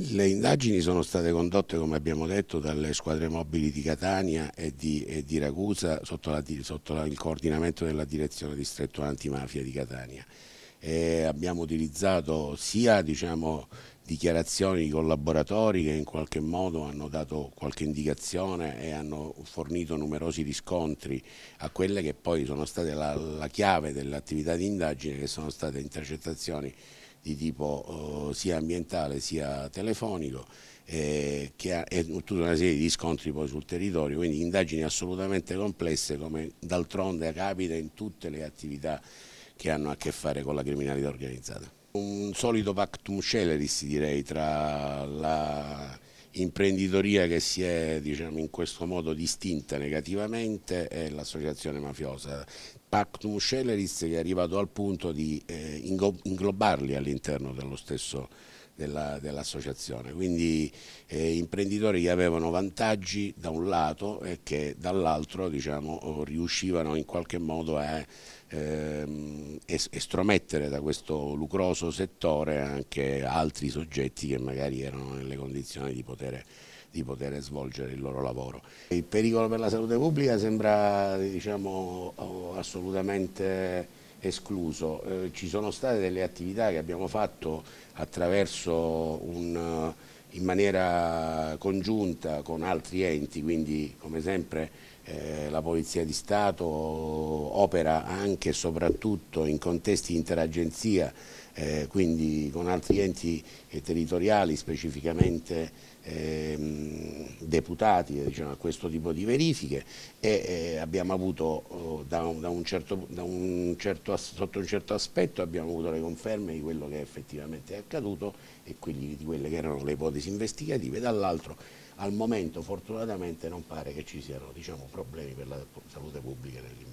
Le indagini sono state condotte, come abbiamo detto, dalle squadre mobili di Catania e di, e di Ragusa sotto, la, sotto la, il coordinamento della direzione distretto antimafia di Catania. E abbiamo utilizzato sia diciamo, dichiarazioni di collaboratori che in qualche modo hanno dato qualche indicazione e hanno fornito numerosi riscontri a quelle che poi sono state la, la chiave dell'attività di indagine che sono state intercettazioni di tipo eh, sia ambientale sia telefonico eh, che ha, è tutta una serie di scontri poi sul territorio, quindi indagini assolutamente complesse come d'altronde capita in tutte le attività che hanno a che fare con la criminalità organizzata. Un solito pactum sceleris direi tra la imprenditoria che si è diciamo, in questo modo distinta negativamente è l'associazione mafiosa. Pactum Sceleris che è arrivato al punto di eh, inglobarli all'interno dello stesso dell'associazione, dell quindi eh, imprenditori che avevano vantaggi da un lato e che dall'altro diciamo, riuscivano in qualche modo a ehm, estromettere da questo lucroso settore anche altri soggetti che magari erano nelle condizioni di poter di poter svolgere il loro lavoro. Il pericolo per la salute pubblica sembra diciamo, assolutamente escluso. Eh, ci sono state delle attività che abbiamo fatto attraverso un in maniera congiunta con altri enti, quindi come sempre eh, la Polizia di Stato opera anche e soprattutto in contesti interagenzia, eh, quindi con altri enti eh, territoriali specificamente ehm, deputati diciamo, a questo tipo di verifiche e abbiamo avuto oh, da un certo, da un certo, sotto un certo aspetto abbiamo avuto le conferme di quello che effettivamente è accaduto e quindi di quelle che erano le ipotesi analisi investigative, dall'altro al momento fortunatamente non pare che ci siano diciamo, problemi per la salute pubblica dell'impresa.